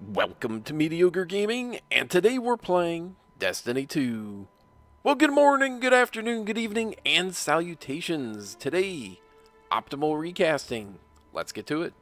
Welcome to Mediocre Gaming, and today we're playing Destiny 2. Well, good morning, good afternoon, good evening, and salutations. Today, Optimal Recasting. Let's get to it.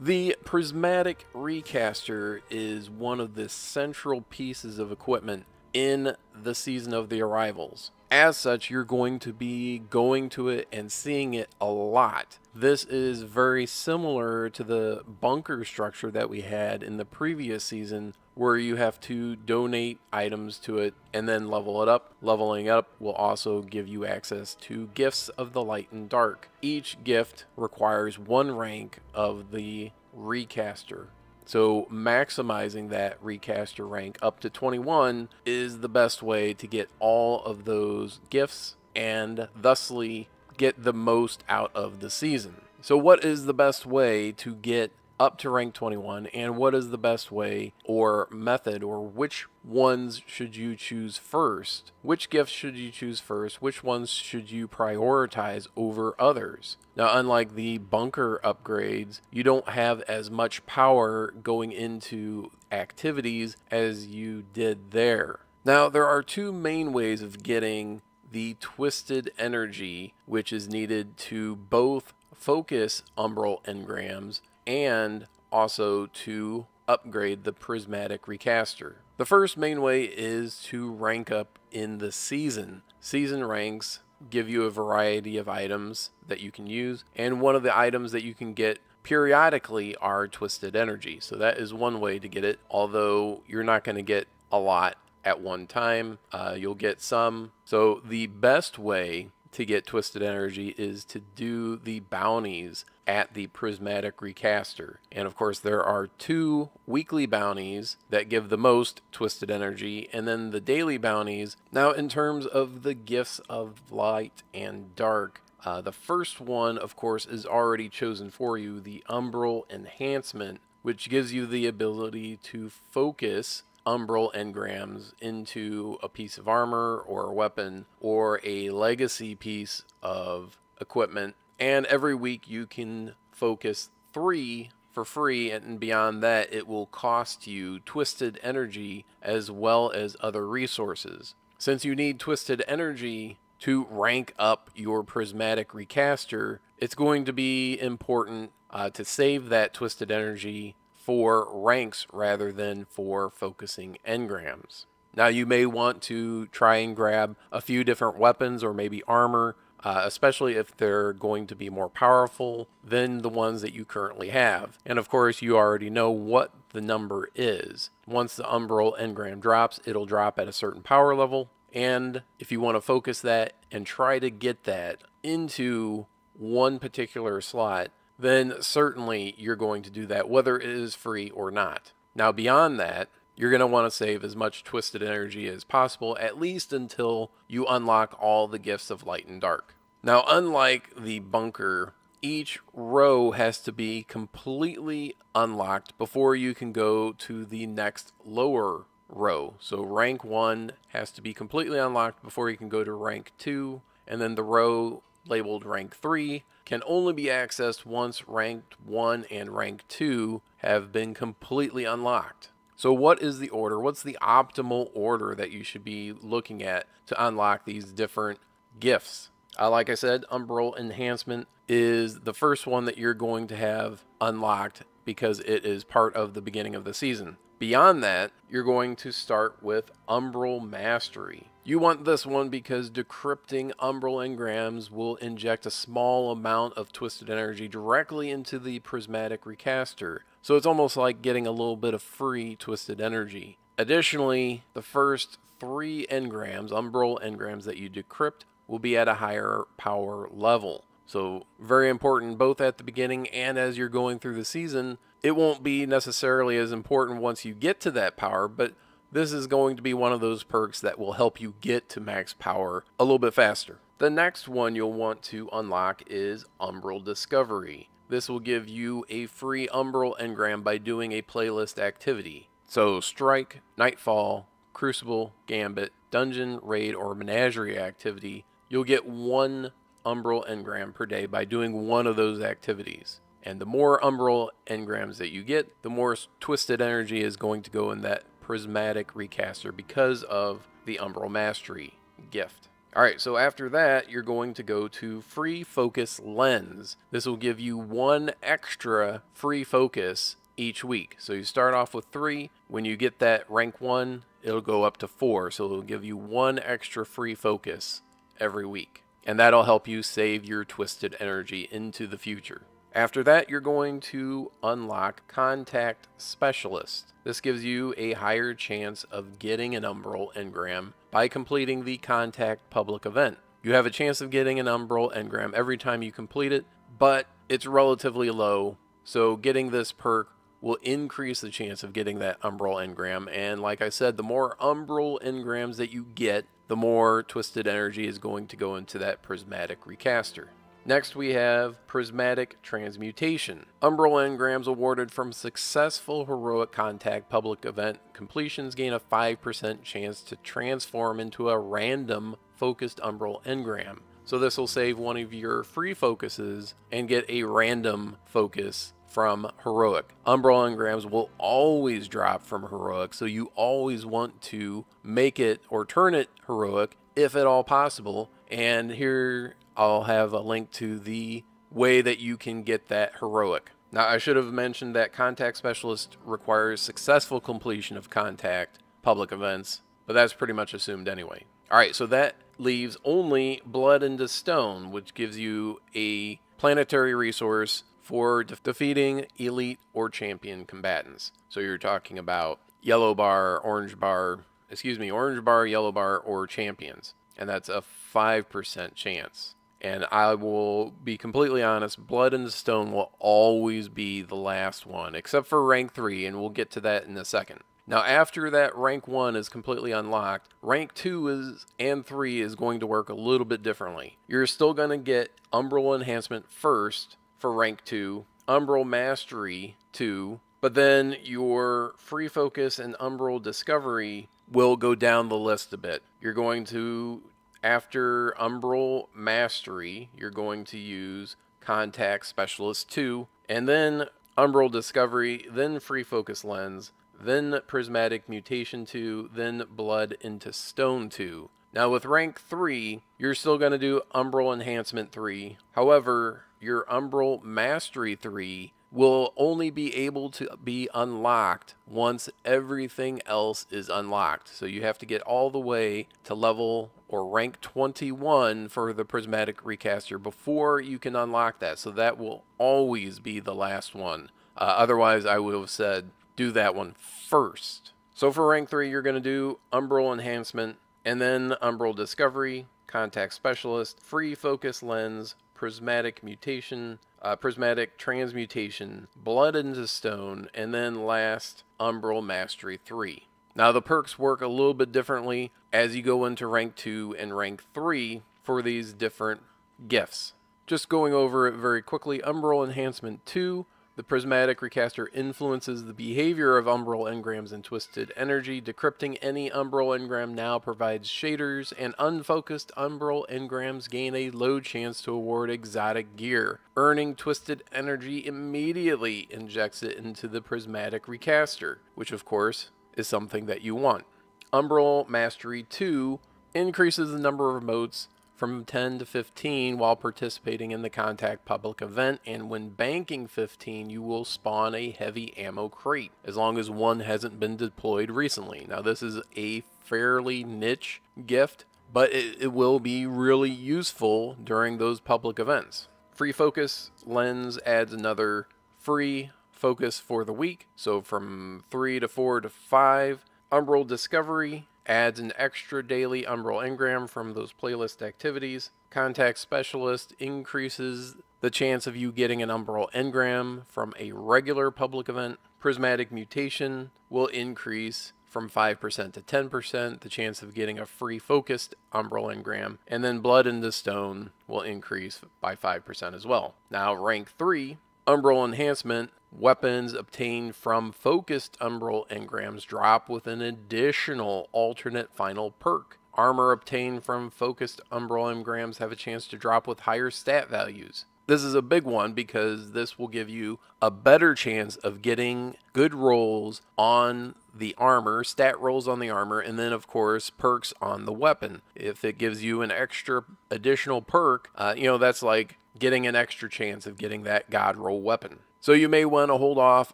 The Prismatic Recaster is one of the central pieces of equipment in the season of the arrivals. As such, you're going to be going to it and seeing it a lot. This is very similar to the bunker structure that we had in the previous season, where you have to donate items to it and then level it up. Leveling up will also give you access to gifts of the light and dark. Each gift requires one rank of the recaster. So maximizing that recaster rank up to 21 is the best way to get all of those gifts and thusly get the most out of the season. So what is the best way to get up to rank 21 and what is the best way or method or which ones should you choose first? Which gifts should you choose first? Which ones should you prioritize over others? Now, unlike the bunker upgrades, you don't have as much power going into activities as you did there. Now, there are two main ways of getting the twisted energy, which is needed to both focus umbral engrams and also to upgrade the prismatic recaster. The first main way is to rank up in the season. Season ranks give you a variety of items that you can use, and one of the items that you can get periodically are twisted energy. So that is one way to get it, although you're not going to get a lot at one time. Uh, you'll get some. So the best way to get twisted energy is to do the bounties at the prismatic recaster and of course there are two weekly bounties that give the most twisted energy and then the daily bounties now in terms of the gifts of light and dark uh, the first one of course is already chosen for you the umbral enhancement which gives you the ability to focus umbral engrams into a piece of armor or a weapon or a legacy piece of equipment. And every week you can focus three for free, and beyond that, it will cost you twisted energy as well as other resources. Since you need twisted energy to rank up your prismatic recaster, it's going to be important uh, to save that twisted energy for ranks rather than for focusing engrams. Now you may want to try and grab a few different weapons or maybe armor, uh, especially if they're going to be more powerful than the ones that you currently have. And of course, you already know what the number is. Once the Umbral Engram drops, it'll drop at a certain power level. And if you want to focus that and try to get that into one particular slot, then certainly you're going to do that, whether it is free or not. Now, beyond that, you're going to want to save as much twisted energy as possible, at least until you unlock all the gifts of light and dark. Now, unlike the bunker, each row has to be completely unlocked before you can go to the next lower row. So, rank 1 has to be completely unlocked before you can go to rank 2, and then the row labeled rank 3 can only be accessed once ranked 1 and rank 2 have been completely unlocked. So what is the order? What's the optimal order that you should be looking at to unlock these different gifts? Uh, like I said, Umbral Enhancement is the first one that you're going to have unlocked because it is part of the beginning of the season. Beyond that, you're going to start with Umbral Mastery. You want this one because decrypting umbral engrams will inject a small amount of twisted energy directly into the prismatic recaster, so it's almost like getting a little bit of free twisted energy. Additionally, the first three engrams, umbral engrams that you decrypt, will be at a higher power level. So very important both at the beginning and as you're going through the season it won't be necessarily as important once you get to that power, but this is going to be one of those perks that will help you get to max power a little bit faster. The next one you'll want to unlock is Umbral Discovery. This will give you a free Umbral Engram by doing a playlist activity. So Strike, Nightfall, Crucible, Gambit, Dungeon, Raid, or Menagerie activity, you'll get one Umbral Engram per day by doing one of those activities. And the more umbral engrams that you get, the more twisted energy is going to go in that prismatic recaster because of the umbral mastery gift. All right, so after that, you're going to go to free focus lens. This will give you one extra free focus each week. So you start off with three. When you get that rank one, it'll go up to four. So it'll give you one extra free focus every week. And that'll help you save your twisted energy into the future. After that, you're going to unlock Contact Specialist. This gives you a higher chance of getting an Umbral Engram by completing the Contact Public event. You have a chance of getting an Umbral Engram every time you complete it, but it's relatively low, so getting this perk will increase the chance of getting that Umbral Engram, and like I said, the more Umbral Engrams that you get, the more Twisted Energy is going to go into that Prismatic Recaster. Next, we have Prismatic Transmutation. Umbral engrams awarded from successful heroic contact public event completions gain a 5% chance to transform into a random focused Umbral engram. So this will save one of your free focuses and get a random focus from heroic. Umbral engrams will always drop from heroic, so you always want to make it or turn it heroic if at all possible. And here I'll have a link to the way that you can get that heroic. Now, I should have mentioned that Contact Specialist requires successful completion of Contact public events, but that's pretty much assumed anyway. All right, so that leaves only Blood into Stone, which gives you a planetary resource for de defeating elite or champion combatants. So you're talking about yellow bar, orange bar, excuse me, orange bar, yellow bar, or champions. And that's a 5% chance. And I will be completely honest, Blood and Stone will always be the last one, except for rank 3, and we'll get to that in a second. Now, after that rank 1 is completely unlocked, rank 2 is and 3 is going to work a little bit differently. You're still going to get Umbral Enhancement first for rank 2, Umbral Mastery 2, but then your Free Focus and Umbral Discovery will go down the list a bit. You're going to after Umbral Mastery, you're going to use Contact Specialist 2, and then Umbral Discovery, then Free Focus Lens, then Prismatic Mutation 2, then Blood into Stone 2. Now with rank 3, you're still going to do Umbral Enhancement 3. However, your Umbral Mastery 3 will only be able to be unlocked once everything else is unlocked. So you have to get all the way to level or rank 21 for the prismatic recaster before you can unlock that. So that will always be the last one. Uh, otherwise, I would have said do that one first. So for rank 3, you're going to do Umbral Enhancement and then Umbral Discovery, Contact Specialist, Free Focus Lens, Prismatic Mutation, uh, Prismatic Transmutation, Blood into Stone, and then last, Umbral Mastery 3. Now the perks work a little bit differently as you go into rank 2 and rank 3 for these different gifts. Just going over it very quickly, Umbral Enhancement 2, the Prismatic Recaster influences the behavior of Umbral engrams and Twisted Energy. Decrypting any Umbral engram now provides shaders, and unfocused Umbral engrams gain a low chance to award exotic gear. Earning Twisted Energy immediately injects it into the Prismatic Recaster, which of course is something that you want. Umbral Mastery 2 increases the number of emotes from 10 to 15 while participating in the contact public event and when banking 15 you will spawn a heavy ammo crate as long as one hasn't been deployed recently now this is a fairly niche gift but it, it will be really useful during those public events free focus lens adds another free focus for the week. So from 3 to 4 to 5, Umbral Discovery adds an extra daily Umbral Engram from those playlist activities. Contact Specialist increases the chance of you getting an Umbral Engram from a regular public event. Prismatic Mutation will increase from 5% to 10%, the chance of getting a free focused Umbral Engram, and then Blood into Stone will increase by 5% as well. Now, rank 3 Umbral enhancement, weapons obtained from focused Umbral engrams drop with an additional alternate final perk. Armor obtained from focused Umbral engrams have a chance to drop with higher stat values. This is a big one because this will give you a better chance of getting good rolls on the armor, stat rolls on the armor, and then of course perks on the weapon. If it gives you an extra additional perk, uh, you know, that's like getting an extra chance of getting that god roll weapon. So you may want to hold off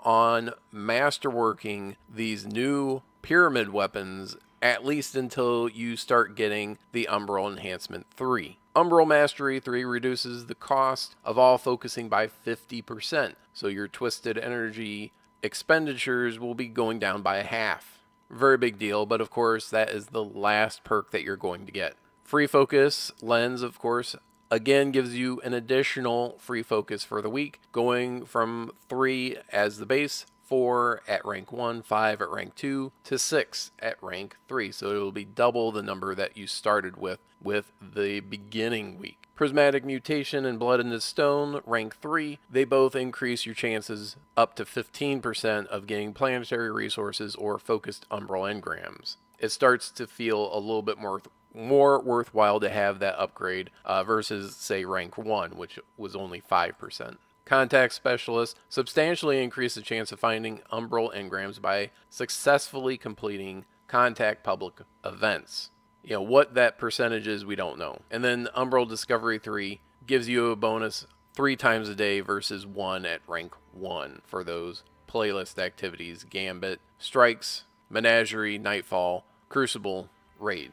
on masterworking these new pyramid weapons at least until you start getting the Umbral Enhancement 3. Umbral Mastery 3 reduces the cost of all focusing by 50%, so your twisted energy expenditures will be going down by a half. Very big deal, but of course, that is the last perk that you're going to get. Free focus lens, of course, again gives you an additional free focus for the week, going from three as the base 4 at rank 1, 5 at rank 2, to 6 at rank 3. So it will be double the number that you started with with the beginning week. Prismatic Mutation and Blood in the Stone, rank 3, they both increase your chances up to 15% of getting planetary resources or focused umbral engrams. It starts to feel a little bit more more worthwhile to have that upgrade uh, versus, say, rank 1, which was only 5% contact specialists substantially increase the chance of finding umbral engrams by successfully completing contact public events. You know, what that percentage is, we don't know. And then Umbral Discovery 3 gives you a bonus three times a day versus one at rank one for those playlist activities Gambit, Strikes, Menagerie, Nightfall, Crucible, Raid.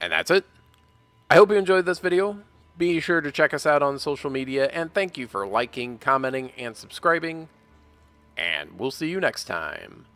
And that's it. I hope you enjoyed this video. Be sure to check us out on social media, and thank you for liking, commenting, and subscribing. And we'll see you next time.